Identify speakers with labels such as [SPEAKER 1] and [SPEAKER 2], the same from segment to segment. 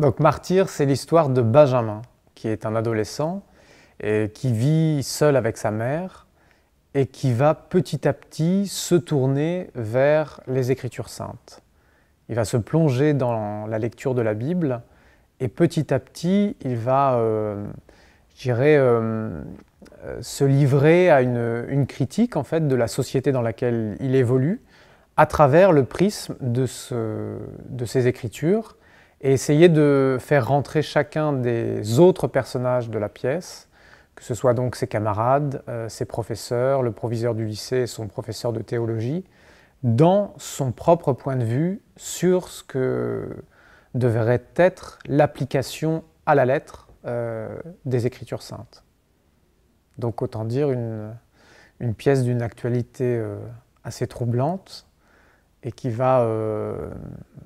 [SPEAKER 1] Donc Martyr, c'est l'histoire de Benjamin, qui est un adolescent et qui vit seul avec sa mère et qui va petit à petit se tourner vers les Écritures saintes. Il va se plonger dans la lecture de la Bible et petit à petit, il va, euh, je dirais, euh, se livrer à une, critique en fait de la société dans laquelle il évolue à travers le prisme de, ce, de ces Écritures et essayer de faire rentrer chacun des autres personnages de la pièce, que ce soit donc ses camarades, euh, ses professeurs, le proviseur du lycée et son professeur de théologie, dans son propre point de vue sur ce que devrait être l'application à la lettre euh, des Écritures saintes. Donc autant dire une, pièce d'une actualité euh, assez troublante, et qui va euh,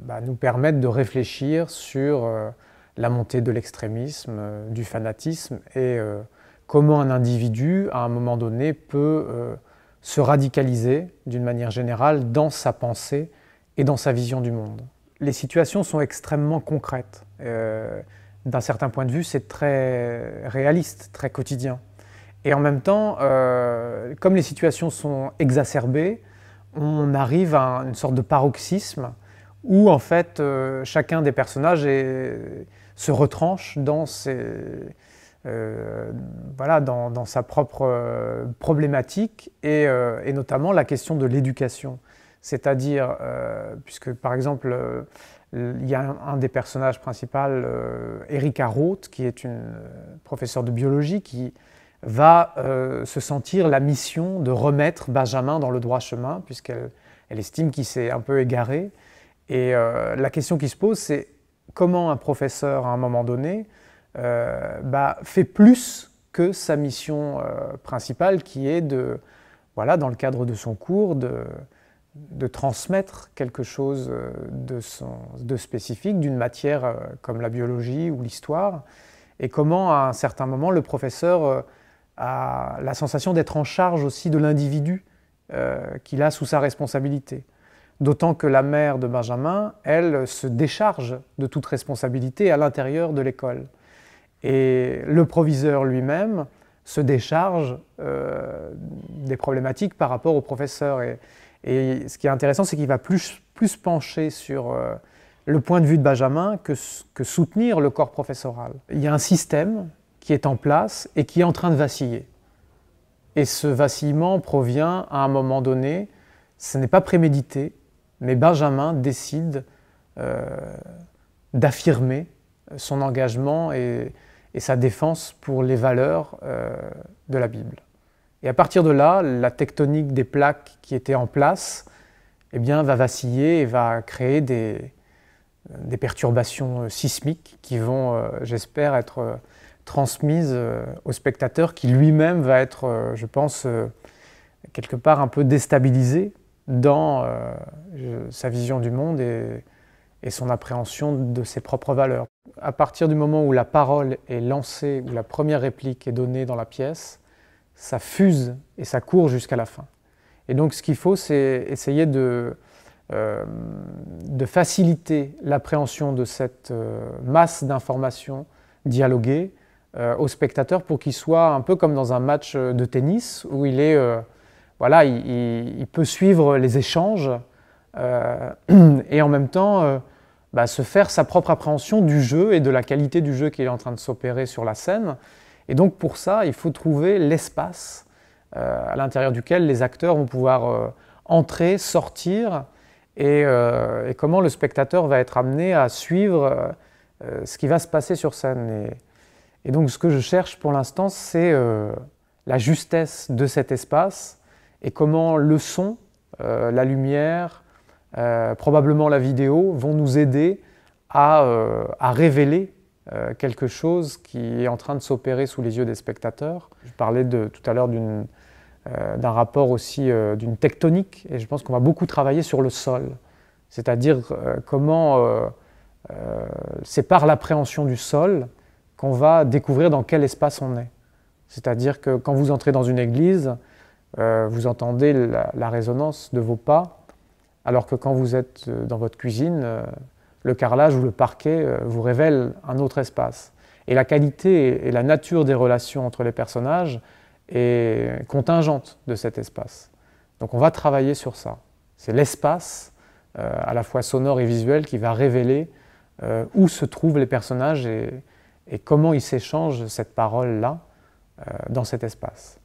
[SPEAKER 1] bah, nous permettre de réfléchir sur euh, la montée de l'extrémisme, euh, du fanatisme et comment un individu, à un moment donné, peut se radicaliser d'une manière générale dans sa pensée et dans sa vision du monde. Les situations sont extrêmement concrètes. D'un certain point de vue, c'est très réaliste, très quotidien. Et en même temps, comme les situations sont exacerbées, on arrive à une sorte de paroxysme où en fait euh, chacun des personnages se retranche dans, euh, sa propre euh, problématique et, notamment la question de l'éducation. C'est-à-dire, puisque par exemple, il y a un, des personnages principaux, Erika Roth, qui est une professeure de biologie, qui, va euh, se sentir la mission de remettre Benjamin dans le droit chemin, puisqu'elle estime qu'il s'est un peu égaré. Et euh, la question qui se pose, c'est comment un professeur, à un moment donné, euh, bah, fait plus que sa mission principale, qui est de, voilà, dans le cadre de son cours, de, transmettre quelque chose de spécifique, d'une matière comme la biologie ou l'histoire, et comment à un certain moment le professeur à la sensation d'être en charge aussi de l'individu euh, qu'il a sous sa responsabilité. D'autant que la mère de Benjamin, elle, se décharge de toute responsabilité à l'intérieur de l'école. Et le proviseur lui-même se décharge euh, des problématiques par rapport au professeur. Et, ce qui est intéressant, c'est qu'il va plus, plus pencher sur euh, le point de vue de Benjamin que, que soutenir le corps professoral. Il y a un système qui est en place et qui est en train de vaciller. Et ce vacillement provient à un moment donné, ce n'est pas prémédité, mais Benjamin décide euh, d'affirmer euh, son engagement et, sa défense pour les valeurs euh, de la Bible. Et à partir de là, la tectonique des plaques qui était en place eh bien, va vaciller et va créer des, perturbations sismiques qui vont, j'espère, être transmise euh, au spectateur qui lui-même va être, euh, je pense, euh, quelque part un peu déstabilisé dans sa vision du monde et, son appréhension de ses propres valeurs. À partir du moment où la parole est lancée, où la première réplique est donnée dans la pièce, ça fuse et ça court jusqu'à la fin. Et donc ce qu'il faut, c'est essayer de, de faciliter l'appréhension de cette masse d'informations dialoguées euh, au spectateur pour qu'il soit un peu comme dans un match euh, de tennis où il est euh, voilà, il, peut suivre les échanges et en même temps bah, se faire sa propre appréhension du jeu et de la qualité du jeu qui est en train de s'opérer sur la scène. Et donc pour ça, il faut trouver l'espace à l'intérieur duquel les acteurs vont pouvoir entrer, sortir, et, et, comment le spectateur va être amené à suivre ce qui va se passer sur scène. Et, et donc ce que je cherche pour l'instant, c'est euh, la justesse de cet espace et comment le son, euh, la lumière, euh, probablement la vidéo vont nous aider à, à révéler quelque chose qui est en train de s'opérer sous les yeux des spectateurs. Je parlais de, tout à l'heure d'un rapport aussi d'une tectonique et je pense qu'on va beaucoup travailler sur le sol, c'est-à-dire comment c'est par l'appréhension du sol qu'on va découvrir dans quel espace on est. C'est-à-dire que quand vous entrez dans une église, euh, vous entendez la, résonance de vos pas, alors que quand vous êtes euh, dans votre cuisine, euh, le carrelage ou le parquet vous révèle un autre espace. Et la qualité et la nature des relations entre les personnages est contingente de cet espace. Donc on va travailler sur ça. C'est l'espace, à la fois sonore et visuel, qui va révéler où se trouvent les personnages et, et comment ils s'échangent cette parole-là euh, dans cet espace.